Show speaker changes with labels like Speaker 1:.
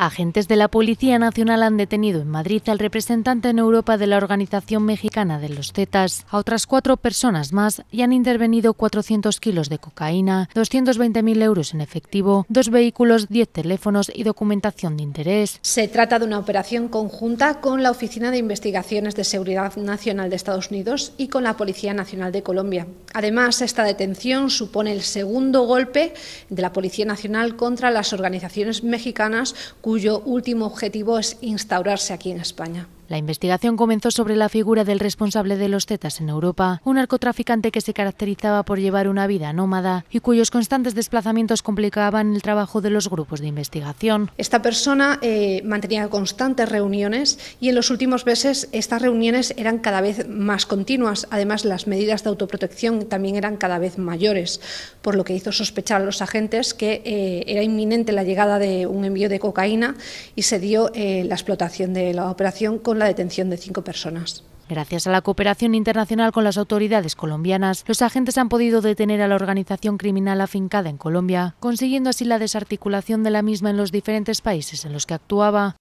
Speaker 1: Agentes de la Policía Nacional han detenido en Madrid al representante en Europa de la organización mexicana de los Zetas, a otras cuatro personas más y han intervenido 400 kilos de cocaína, 220.000 euros en efectivo, dos vehículos, 10 teléfonos y documentación de interés.
Speaker 2: Se trata de una operación conjunta con la Oficina de Investigaciones de Seguridad Nacional de Estados Unidos y con la Policía Nacional de Colombia. Además, esta detención supone el segundo golpe de la Policía Nacional contra las organizaciones mexicanas cuyo último objetivo es instaurarse aquí en España.
Speaker 1: La investigación comenzó sobre la figura del responsable de los tetas en Europa,
Speaker 2: un narcotraficante que se caracterizaba por
Speaker 1: llevar una vida nómada y cuyos constantes desplazamientos complicaban el trabajo de los grupos de
Speaker 2: investigación. Esta persona eh, mantenía constantes reuniones y en los últimos meses estas reuniones eran cada vez más continuas. Además, las medidas de autoprotección también eran cada vez mayores, por lo que hizo sospechar a los agentes que eh, era inminente la llegada de un envío de cocaína y se dio eh, la explotación de la operación con la detención de cinco personas.
Speaker 1: Gracias a la cooperación internacional con las autoridades colombianas, los agentes han podido detener a la organización criminal afincada en Colombia, consiguiendo así la desarticulación de la misma en los diferentes países en los que actuaba.